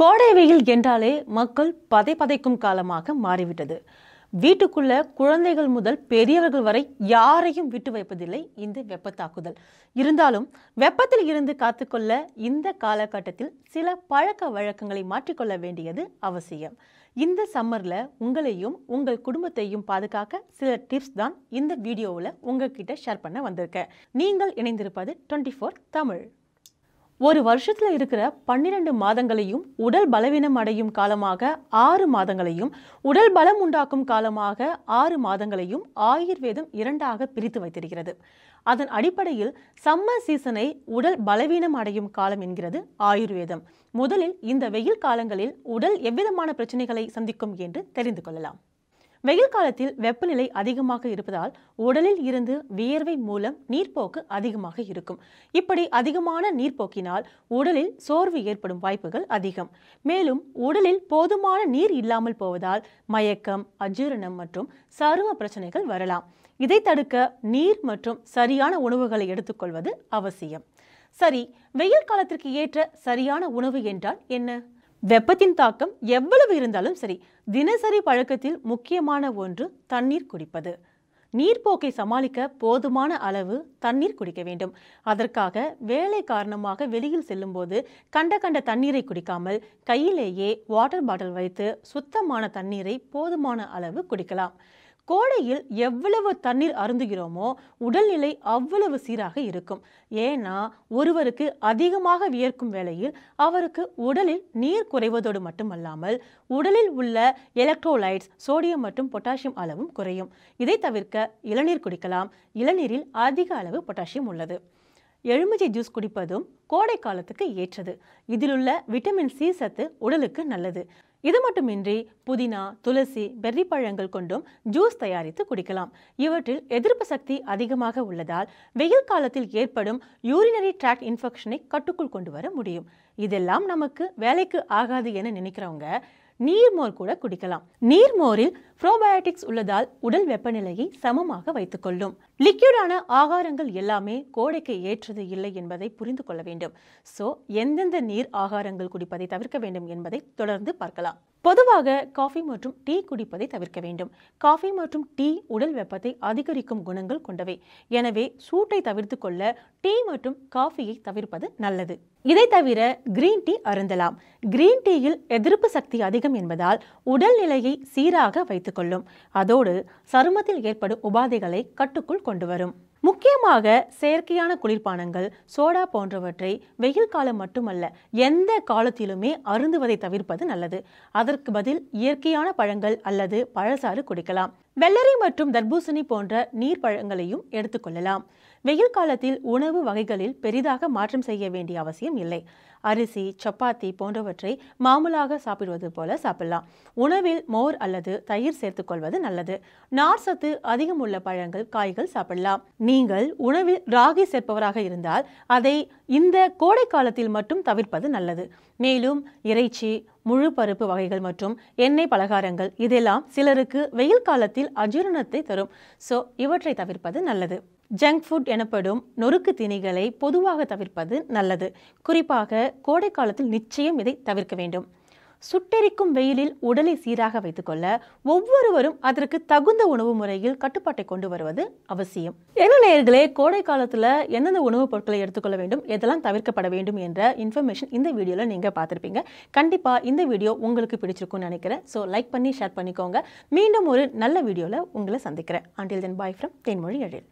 கோடை வெயில் என்றாலே மக்கள் பதை பதைக்கும் காலமாக மாறிவிட்டது வீட்டுக்குள்ள குழந்தைகள் முதல் பெரியவர்கள் வரை யாரையும் விட்டு வைப்பதில்லை இந்த வெப்ப தாக்குதல் இருந்தாலும் வெப்பத்தில் இருந்து காத்துக்கொள்ள இந்த காலகட்டத்தில் சில பழக்க வழக்கங்களை மாற்றிக்கொள்ள வேண்டியது அவசியம் இந்த சம்மரில் உங்களையும் உங்கள் குடும்பத்தையும் பாதுகாக்க சில டிப்ஸ் தான் இந்த வீடியோவில் உங்ககிட்ட ஷேர் பண்ண வந்திருக்கேன் நீங்கள் இணைந்திருப்பது டுவெண்ட்டி ஃபோர் தமிழ் ஒரு வருஷத்தில் இருக்கிற பன்னிரண்டு மாதங்களையும் உடல் பலவீனம் அடையும் காலமாக ஆறு மாதங்களையும் உடல் பலம் உண்டாக்கும் காலமாக ஆறு மாதங்களையும் ஆயுர்வேதம் இரண்டாக பிரித்து வைத்திருக்கிறது அதன் அடிப்படையில் சம்மர் சீசனை உடல் பலவீனம் அடையும் காலம் என்கிறது ஆயுர்வேதம் முதலில் இந்த வெயில் காலங்களில் உடல் எவ்விதமான பிரச்சனைகளை சந்திக்கும் என்று தெரிந்து கொள்ளலாம் வெயில் காலத்தில் வெப்பநிலை அதிகமாக இருப்பதால் உடலில் இருந்து வியர்வை மூலம் நீர்ப்போக்கு அதிகமாக இருக்கும் இப்படி அதிகமான நீர்ப்போக்கினால் உடலில் சோர்வு ஏற்படும் வாய்ப்புகள் அதிகம் மேலும் உடலில் போதுமான நீர் இல்லாமல் போவதால் மயக்கம் அஜீரணம் மற்றும் சரும பிரச்சனைகள் வரலாம் இதை தடுக்க நீர் மற்றும் சரியான உணவுகளை எடுத்துக்கொள்வது அவசியம் சரி வெயில் காலத்திற்கு ஏற்ற சரியான உணவு என்றால் என்ன வெப்பத்தின் தாக்கம் எவ்வளவு இருந்தாலும் சரி தினசரி பழக்கத்தில் முக்கியமான ஒன்று தண்ணீர் குடிப்பது நீர்ப்போக்கை சமாளிக்க போதுமான அளவு தண்ணீர் குடிக்க வேண்டும் அதற்காக வேலை காரணமாக வெளியில் செல்லும்போது கண்ட கண்ட தண்ணீரை குடிக்காமல் கையிலேயே வாட்டர் பாட்டில் வைத்து சுத்தமான தண்ணீரை போதுமான அளவு குடிக்கலாம் கோடையில் எவ்வளவு தண்ணீர் அருந்துகிறோமோ உடல்நிலை அவ்வளவு சீராக இருக்கும் ஏன்னா ஒருவருக்கு அதிகமாக வியர்க்கும் வேளையில் அவருக்கு உடலில் நீர் குறைவதோடு மட்டுமல்லாமல் உடலில் உள்ள எலக்ட்ரோலைட்ஸ் சோடியம் மற்றும் பொட்டாசியம் அளவும் குறையும் இதை தவிர்க்க இளநீர் குடிக்கலாம் இளநீரில் அதிக அளவு பொட்டாசியம் உள்ளது எலுமிச்சை ஜூஸ் குடிப்பதும் கோடை காலத்துக்கு ஏற்றது இதிலுள்ள விட்டமின் சி சத்து உடலுக்கு நல்லது இது மட்டுமின்றி புதினா துளசி பெர்ரி பழங்கள் கொண்டும் ஜூஸ் தயாரித்து குடிக்கலாம் இவற்றில் எதிர்ப்பு சக்தி அதிகமாக உள்ளதால் வெயில் காலத்தில் ஏற்படும் யூரினரி ட்ராக்ட் இன்ஃபெக்ஷனை கட்டுக்குள் கொண்டு வர முடியும் இதெல்லாம் நமக்கு வேலைக்கு ஆகாது என நினைக்கிறவங்க நீர்மோர் கூட குடிக்கலாம் நீர்மோரில் ப்ரோபயோட்டிக்ஸ் உள்ளதால் உடல் வெப்பநிலையை சமமாக வைத்துக்கொள்ளும் லிக்யூடான ஆகாரங்கள் எல்லாமே கோடைக்கு ஏற்றது இல்லை என்பதை புரிந்து கொள்ள வேண்டும் ஸோ எந்தெந்த நீர் ஆகாரங்கள் குடிப்பதை தவிர்க்க வேண்டும் என்பதை தொடர்ந்து பார்க்கலாம் பொதுவாக காஃபி மற்றும் டீ குடிப்பதை தவிர்க்க வேண்டும் காஃபி மற்றும் டீ உடல் வெப்பத்தை அதிகரிக்கும் குணங்கள் கொண்டவை எனவே சூட்டை தவிர்த்து கொள்ள டீ மற்றும் காஃபியை தவிர்ப்பது நல்லது இதை தவிர கிரீன் டீ அருந்தலாம் கிரீன் டீயில் எதிர்ப்பு சக்தி அதிகம் என்பதால் உடல் நிலையை சீராக வைத்துக்கொள்ளும் அதோடு சருமத்தில் ஏற்படும் உபாதைகளை கட்டுக்குள் கொண்டு வரும் முக்கியமாக செயற்கையான குளிர்பானங்கள் சோடா போன்றவற்றை வெயில் காலம் மட்டுமல்ல எந்த காலத்திலுமே அருந்துவதை தவிர்ப்பது நல்லது அதற்கு பதில் இயற்கையான பழங்கள் அல்லது பழசாறு குடிக்கலாம் வெள்ளரி மற்றும் தர்பூசணி போன்ற நீர் பழங்களையும் எடுத்துக்கொள்ளலாம் வெயில் காலத்தில் உணவு வகைகளில் பெரிதாக மாற்றம் செய்ய வேண்டிய அவசியம் இல்லை அரிசி சப்பாத்தி போன்றவற்றை மாமூலாக சாப்பிடுவது போல சாப்பிடலாம் உணவில் மோர் அல்லது தயிர் சேர்த்துக்கொள்வது நல்லது நார்சத்து அதிகம் உள்ள பழங்கள் காய்கள் சாப்பிடலாம் நீங்கள் உணவில் ராகி சேர்ப்பவராக இருந்தால் அதை இந்த கோடை காலத்தில் மட்டும் தவிர்ப்பது நல்லது மேலும் இறைச்சி முழு பருப்பு வகைகள் மற்றும் எண்ணெய் பலகாரங்கள் இதெல்லாம் சிலருக்கு வெயில் காலத்தில் அஜீரணத்தை தரும் ஸோ இவற்றை தவிர்ப்பது நல்லது ஜங்க் ஃபுட் எனப்படும் நொறுக்கு தினிகளை பொதுவாக தவிர்ப்பது நல்லது குறிப்பாக கோடை காலத்தில் நிச்சயம் இதை தவிர்க்க வேண்டும் சுட்டெரிக்கும் வெயிலில் உடலை சீராக வைத்துக்கொள்ள ஒவ்வொருவரும் அதற்கு தகுந்த உணவு முறையில் கட்டுப்பாட்டை கொண்டு வருவது அவசியம் என்ன நேர்களே கோடை காலத்துல எந்தெந்த உணவுப் பொருட்களை எடுத்துக்கொள்ள வேண்டும் எதெல்லாம் தவிர்க்கப்பட வேண்டும் என்ற இன்ஃபர்மேஷன் இந்த வீடியோவில் நீங்கள் பார்த்துருப்பீங்க கண்டிப்பாக இந்த வீடியோ உங்களுக்கு பிடிச்சிருக்கும்னு நினைக்கிறேன் ஸோ லைக் பண்ணி ஷேர் பண்ணிக்கோங்க மீண்டும் ஒரு நல்ல வீடியோவில் உங்களை சந்திக்கிறேன் ஆண்டில் தென் பாய் ஃப்ரம் தென்மொழி எழில்